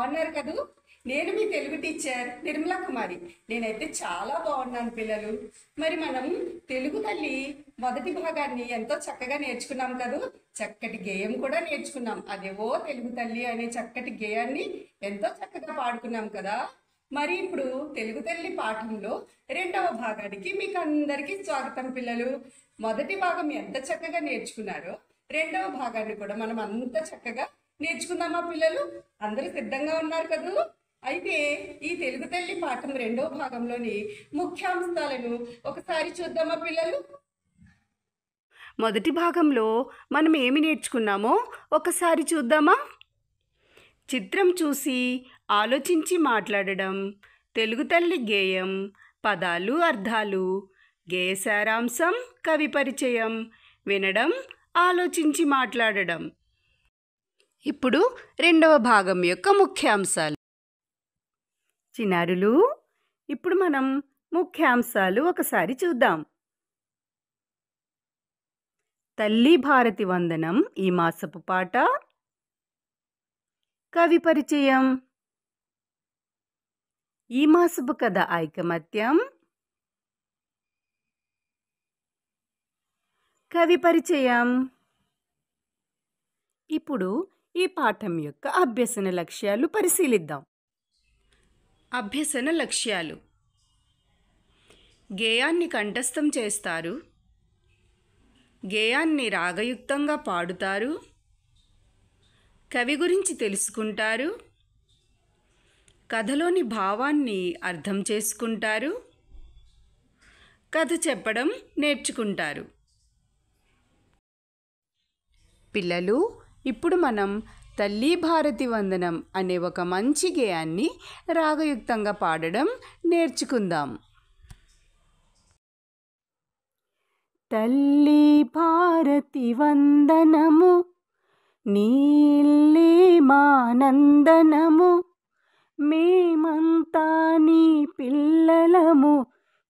బాగున్నారు కదూ నేను మీ తెలుగు టీచర్ నిర్మలా కుమారి నేనైతే చాలా బాగున్నాను పిల్లలు మరి మనం తెలుగు తల్లి మొదటి భాగాన్ని ఎంతో చక్కగా నేర్చుకున్నాం కదూ చక్కటి గేయం కూడా నేర్చుకున్నాం అదేవో తెలుగు తల్లి అనే చక్కటి గేయాన్ని ఎంతో చక్కగా పాడుకున్నాం కదా మరి ఇప్పుడు తెలుగు తల్లి పాఠంలో రెండవ భాగానికి మీకు అందరికీ స్వాగతం పిల్లలు మొదటి భాగం ఎంత చక్కగా నేర్చుకున్నారో రెండవ భాగాన్ని కూడా మనం అంత చక్కగా నేర్చుకుందామా పిల్లలు అందరూ సిద్ధంగా ఉన్నారు కదూ అయితే ఈ తెలుగు తల్లి పాఠం రెండో భాగంలోని ముఖ్యాంశాలను ఒకసారి చూద్దామా పిల్లలు మొదటి భాగంలో మనం ఏమి నేర్చుకున్నామో ఒకసారి చూద్దామా చిత్రం చూసి ఆలోచించి మాట్లాడడం తెలుగు తల్లి గేయం పదాలు అర్థాలు గేయసారాంశం కవి పరిచయం వినడం ఆలోచించి మాట్లాడడం ఇప్పుడు రెండవ భాగం యొక్క ముఖ్యాంశాలు చిన్నారులు ఇప్పుడు మనం ముఖ్యాంశాలు ఒకసారి చూద్దాం తల్లి భారతి వందనం ఈ మాసపు పాట కవి పరిచయం ఈ మాసపు కథ ఐకమత్యం కవి పరిచయం ఇప్పుడు ఈ పాఠం యొక్క అభ్యసన లక్ష్యాలు పరిశీలిద్దాం అభ్యసన లక్ష్యాలు గేయాన్ని కంఠస్థం చేస్తారు గేయాన్ని రాగయుక్తంగా పాడుతారు కవి గురించి తెలుసుకుంటారు కథలోని భావాన్ని అర్థం చేసుకుంటారు కథ చెప్పడం నేర్చుకుంటారు పిల్లలు ఇప్పుడు మనం తల్లి భారతి వందనం అనే ఒక మంచి గేయాన్ని రాగయుక్తంగా పాడడం నేర్చుకుందాం తల్లి భారతి వందనము నీ మానందనము మేమంతా నీ పిల్లలము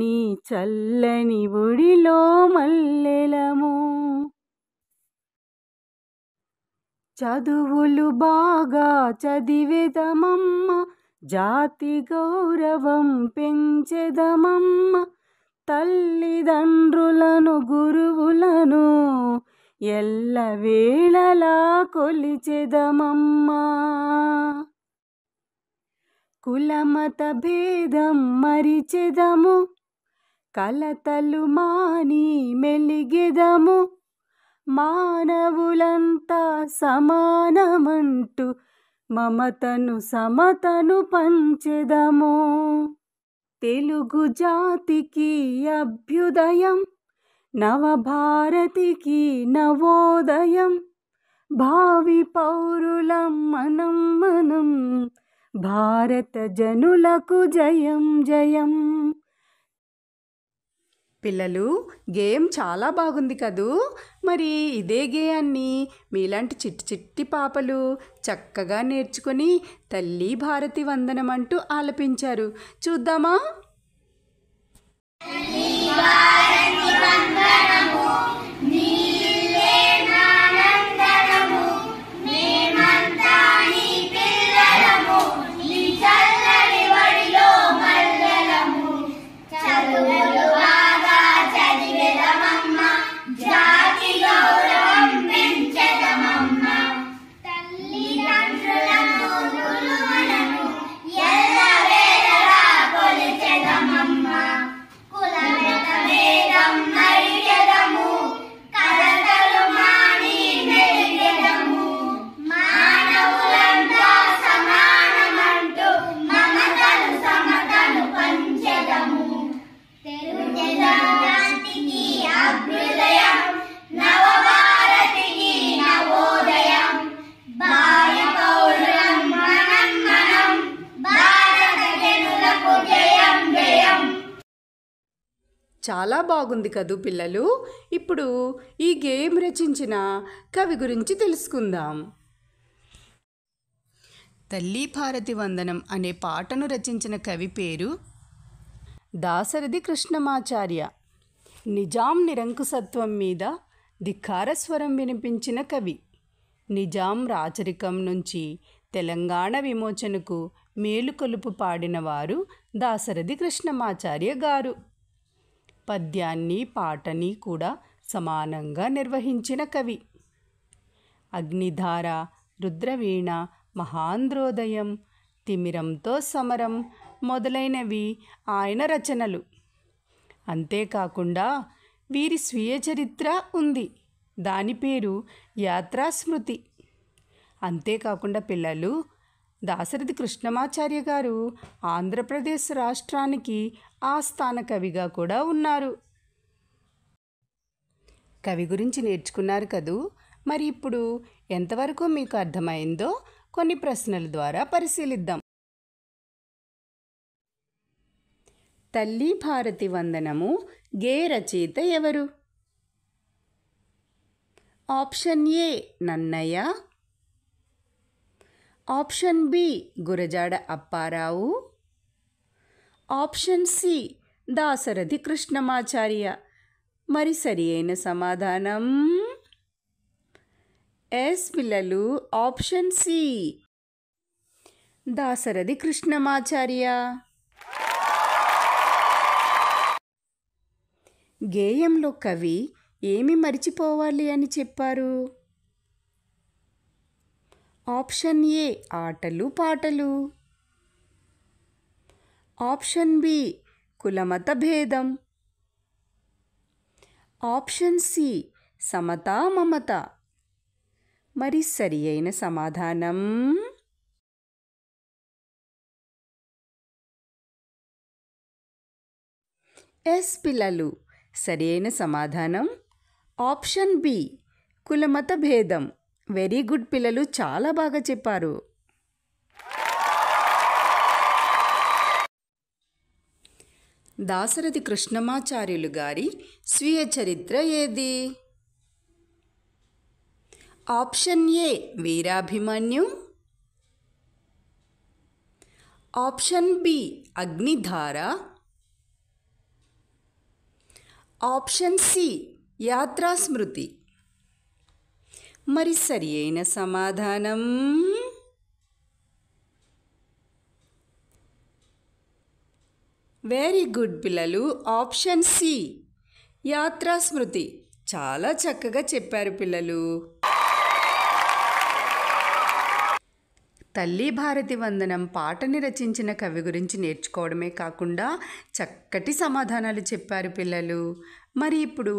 నీ చల్లని ఒడిలో మల్లెలము చదువులు బాగా చదివేదమమ్మ జాతి గౌరవం పెంచెదమమ్మ తల్లిదండ్రులను గురువులను ఎల్ల వేళలా కొలిచెదమమ్మ కులమత భేదం మరిచెదము కలతలు మాని మెలిగెదము మానవులంతా సమానమంటూ మమతను సమతను పంచెదము తెలుగు జాతికి అభ్యుదయం నవభారతికి నవోదయం భావి పౌరులం మనం మనం భారత జనులకు జయం జయం పిల్లలు గేమ్ చాలా బాగుంది కదూ మరి ఇదే గేయాన్ని మీలాంటి చిట్టి చిట్టి పాపలు చక్కగా నేర్చుకొని తల్లి భారతి వందనం అంటూ ఆలపించారు చూద్దామా చాలా బాగుంది కదూ పిల్లలు ఇప్పుడు ఈ గేమ్ రచించిన కవి గురించి తెలుసుకుందాం తల్లి భారతి వందనం అనే పాటను రచించిన కవి పేరు దాసరథి కృష్ణమాచార్య నిజాం నిరంకుశత్వం మీద ధిక్కారస్వరం వినిపించిన కవి నిజాం రాచరికం నుంచి తెలంగాణ విమోచనకు మేలుకొలుపు పాడినవారు దాసరథి కృష్ణమాచార్య గారు పద్యాన్ని పాటని కూడా సమానంగా నిర్వహించిన కవి అగ్నిధార రుద్రవీణ మహాంధ్రోదయం తిమిరంతో సమరం మొదలైనవి ఆయన రచనలు అంతేకాకుండా వీరి స్వీయ చరిత్ర ఉంది దాని పేరు యాత్రాస్మృతి అంతేకాకుండా పిల్లలు దాశరథి కృష్ణమాచార్య గారు ఆంధ్రప్రదేశ్ రాష్ట్రానికి ఆస్థాన కవిగా కూడా ఉన్నారు కవి గురించి నేర్చుకున్నారు కదూ మరి ఇప్పుడు ఎంతవరకు మీకు అర్థమైందో కొన్ని ప్రశ్నల ద్వారా పరిశీలిద్దాం తల్లి భారతి వందనము గే రచయిత ఎవరు option A Nannaya option B Gurajada Apparao option C Dasarathi Krishnamacharya మరి సరి అయిన సమాధానం ఎస్ పిల్లలు ఆప్షన్ సి దాసరథి కృష్ణమాచార్య గేయంలో కవి ఏమి మరిచిపోవాలి అని చెప్పారు ఆప్షన్ ఏ ఆటలు పాటలు ఆప్షన్ బి కులమత భేదం ఆప్షన్ సి సమత మమత మరి సరి అయిన సమాధానం ఎస్ పిల్లలు సరి అయిన సమాధానం ఆప్షన్ బి కులమత భేదం వెరీ గుడ్ పిల్లలు చాలా బాగా చెప్పారు దాశరథి కృష్ణమాచార్యులు గారి స్వీయ చరిత్ర ఏది option A Veerabhimanyu option B Agnidhara option C Yatrasmriti మరి సరి అయిన సమాధానం వెరీ గుడ్ పిల్లలు ఆప్షన్ సి యాత్రా స్మృతి చాలా చక్కగా చెప్పారు పిల్లలు తల్లి భారతి వందనం పాటని రచించిన కవి గురించి నేర్చుకోవడమే కాకుండా చక్కటి సమాధానాలు చెప్పారు పిల్లలు మరి ఇప్పుడు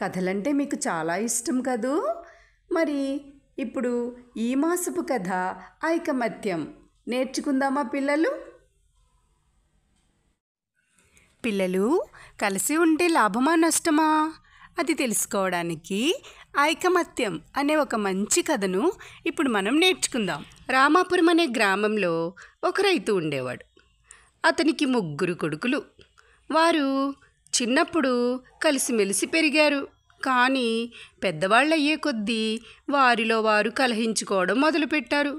కథలంటే మీకు చాలా ఇష్టం కదూ మరి ఇప్పుడు ఈ మాసపు కథ ఐకమత్యం నేర్చుకుందామా పిల్లలు పిల్లలు కలిసి ఉంటే లాభమా నష్టమా అది తెలుసుకోవడానికి ఐకమత్యం అనే ఒక మంచి కథను ఇప్పుడు మనం నేర్చుకుందాం రామాపురం అనే గ్రామంలో ఒక రైతు ఉండేవాడు అతనికి ముగ్గురు కొడుకులు వారు చిన్నప్పుడు కలిసిమెలిసి పెరిగారు కానీ పెద్దవాళ్ళయ్యే కొద్దీ వారిలో వారు కలహించుకోవడం మొదలుపెట్టారు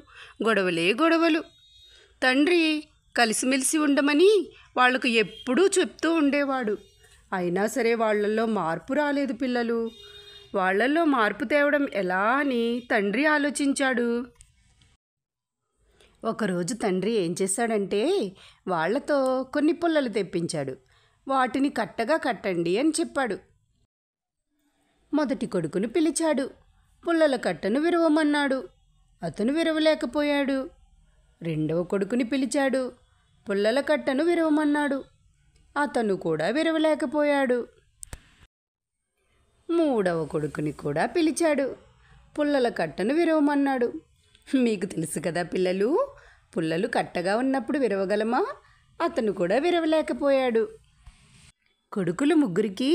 గొడవలే గొడవలు తండ్రి కలిసిమెలిసి ఉండమని వాళ్లకు ఎప్పుడూ చెప్తూ ఉండేవాడు అయినా సరే వాళ్ళల్లో మార్పు రాలేదు పిల్లలు వాళ్ళల్లో మార్పు తేవడం ఎలా అని తండ్రి ఆలోచించాడు ఒకరోజు తండ్రి ఏం చేశాడంటే వాళ్లతో కొన్ని పుల్లలు తెప్పించాడు వాటిని కట్టగా కట్టండి అని చెప్పాడు మొదటి కొడుకును పిలిచాడు పుల్లల కట్టను విరవమన్నాడు అతను విరవలేకపోయాడు రెండవ కొడుకుని పిలిచాడు పుల్లల కట్టను విరవమన్నాడు అతను కూడా విరవలేకపోయాడు మూడవ కొడుకుని కూడా పిలిచాడు పుల్లల కట్టను విరవమన్నాడు మీకు తెలుసు కదా పిల్లలు పుల్లలు కట్టగా ఉన్నప్పుడు విరవగలమా అతను కూడా విరవలేకపోయాడు కొడుకులు ముగ్గురికి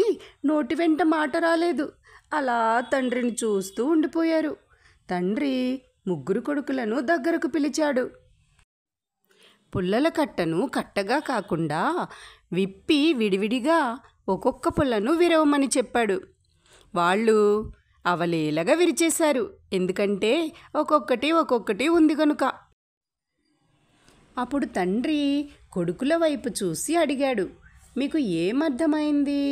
నోటి వెంట మాట రాలేదు అలా తండ్రిని చూస్తూ ఉండిపోయారు తండ్రి ముగ్గురు కొడుకులను దగ్గరకు పిలిచాడు పుల్లల కట్టను కట్టగా కాకుండా విప్పి విడివిడిగా ఒక్కొక్క పుల్లను విరవమని చెప్పాడు వాళ్ళు అవలేలగా విరిచేశారు ఎందుకంటే ఒక్కొక్కటి ఒక్కొక్కటి ఉంది కనుక అప్పుడు తండ్రి కొడుకుల వైపు చూసి అడిగాడు మీకు ఏమర్థమైంది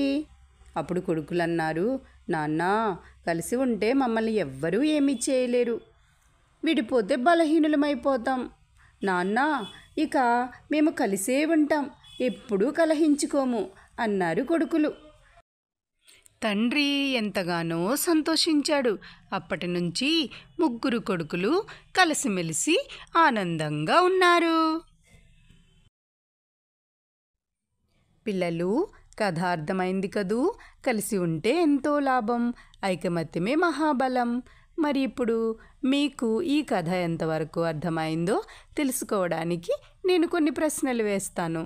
అప్పుడు కొడుకులన్నారు నాన్న కలిసి ఉంటే మమ్మల్ని ఎవ్వరూ ఏమీ చేయలేరు విడిపోతే బలహీనులమైపోతాం నాన్న ఇక మేము కలిసే ఉంటాం ఎప్పుడూ కలహించుకోము అన్నారు కొడుకులు తండ్రి ఎంతగానో సంతోషించాడు అప్పటి నుంచి ముగ్గురు కొడుకులు కలిసిమెలిసి ఆనందంగా ఉన్నారు పిల్లలు కథ అర్థమైంది కదూ కలిసి ఉంటే ఎంతో లాభం ఐకమత్యమే మహాబలం మరి ఇప్పుడు మీకు ఈ కథ ఎంతవరకు అర్థమైందో తెలుసుకోవడానికి నేను కొన్ని ప్రశ్నలు వేస్తాను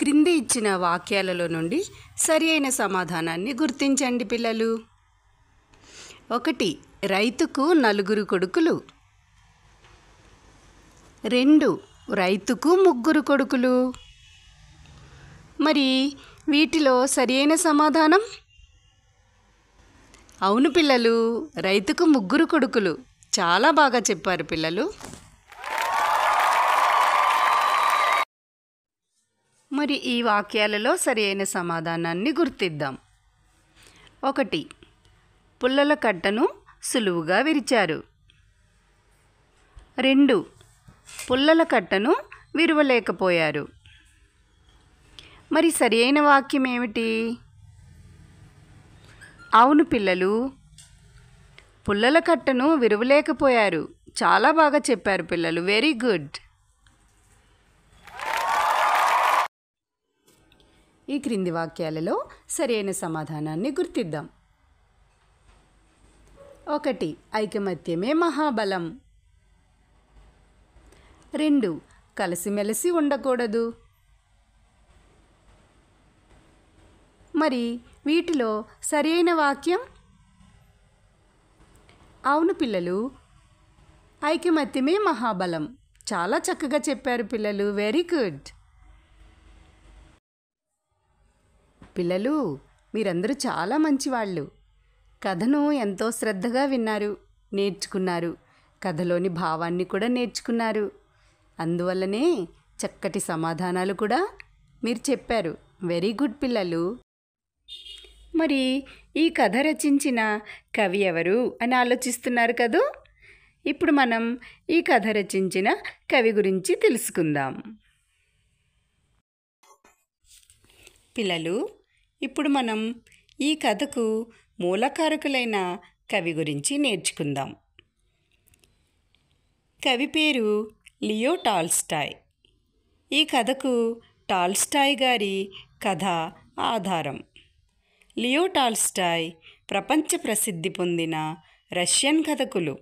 క్రింది ఇచ్చిన వాక్యాలలో నుండి సరి అయిన సమాధానాన్ని గుర్తించండి పిల్లలు ఒకటి రైతుకు నలుగురు కొడుకులు రెండు రైతుకు ముగ్గురు కొడుకులు మరి వీటిలో సరియైన సమాధానం అవును పిల్లలు రైతుకు ముగ్గురు కొడుకులు చాలా బాగా చెప్పారు పిల్లలు మరి ఈ వాక్యాలలో సరియైన సమాధానాన్ని గుర్తిద్దాం ఒకటి పుల్లల కట్టను సులువుగా విరిచారు రెండు పుల్లల కట్టను విరవలేకపోయారు మరి సరియైన వాక్యం ఏమిటి అవును పిల్లలు పుల్లల కట్టను విరవలేకపోయారు చాలా బాగా చెప్పారు పిల్లలు వెరీ గుడ్ ఈ క్రింది వాక్యాలలో సరైన సమాధానాన్ని గుర్తిద్దాం ఒకటి ఐకమత్యమే మహాబలం రెండు కలిసిమెలిసి ఉండకూడదు మరి వీటిలో సరైన వాక్యం అవును పిల్లలు ఐకమత్యమే మహాబలం చాలా చక్కగా చెప్పారు పిల్లలు వెరీ గుడ్ పిల్లలు మీరందరూ చాలా మంచివాళ్ళు కథను ఎంతో శ్రద్ధగా విన్నారు నేర్చుకున్నారు కథలోని భావాన్ని కూడా నేర్చుకున్నారు అందువల్లనే చక్కటి సమాధానాలు కూడా మీరు చెప్పారు వెరీ గుడ్ పిల్లలు మరి ఈ కథ రచించిన కవి ఎవరు అని ఆలోచిస్తున్నారు కదూ ఇప్పుడు మనం ఈ కథ రచించిన కవి గురించి తెలుసుకుందాం పిల్లలు ఇప్పుడు మనం ఈ కథకు మూలకారకులైన కవి గురించి నేర్చుకుందాం కవి పేరు లియో టాల్స్టాయ్ ఈ కథకు టాల్స్టాయ్ గారి కథ ఆధారం లియో టాల్స్టాయ్ ప్రపంచ ప్రసిద్ధి పొందిన రష్యన్ కథకులు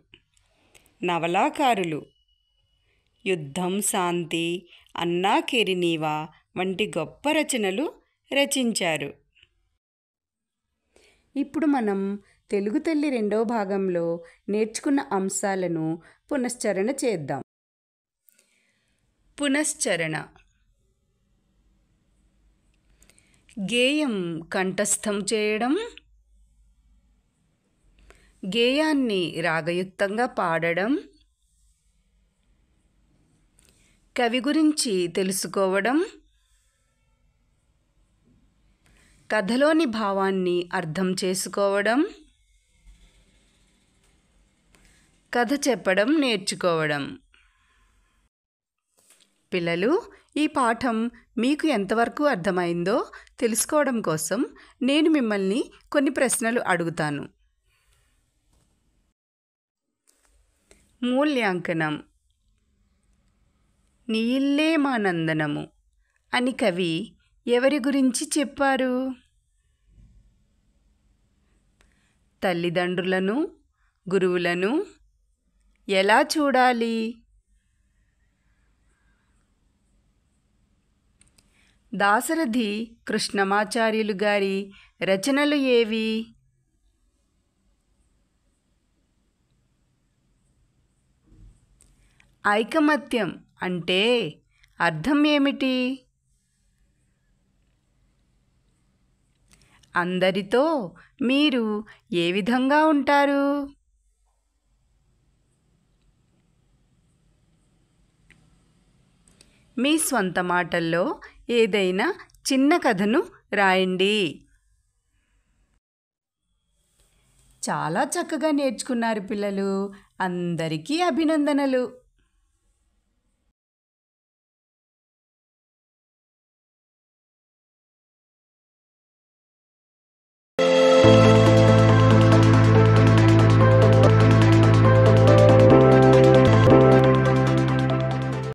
నవలాకారులు యుద్ధం శాంతి అన్నా కెరినీవా వంటి గొప్ప రచనలు రచించారు ఇప్పుడు మనం తెలుగు తల్లి రెండవ భాగంలో నేర్చుకున్న అంశాలను పునశ్చరణ చేద్దాం పునశ్చరణ గేయం కంఠస్థం చేయడం గేయాన్ని రాగయుక్తంగా పాడడం కవి గురించి తెలుసుకోవడం కథలోని భావాన్ని అర్థం చేసుకోవడం కథ చెప్పడం నేర్చుకోవడం పిల్లలు ఈ పాఠం మీకు ఎంతవరకు అర్థమైందో తెలుసుకోవడం కోసం నేను మిమ్మల్ని కొన్ని ప్రశ్నలు అడుగుతాను మూల్యాంకనం నీళ్ళే మా నందనము అని కవి ఎవరి గురించి చెప్పారు తల్లిదండ్రులను గురువులను ఎలా చూడాలి దాశరథి కృష్ణమాచార్యులు గారి రచనలు ఏవి ఐకమత్యం అంటే అర్థం ఏమిటి అందరితో మీరు ఏ విధంగా ఉంటారు మీ స్వంత మాటల్లో ఏదైనా చిన్న కథను రాయండి చాలా చక్కగా నేర్చుకున్నారు పిల్లలు అందరికీ అభినందనలు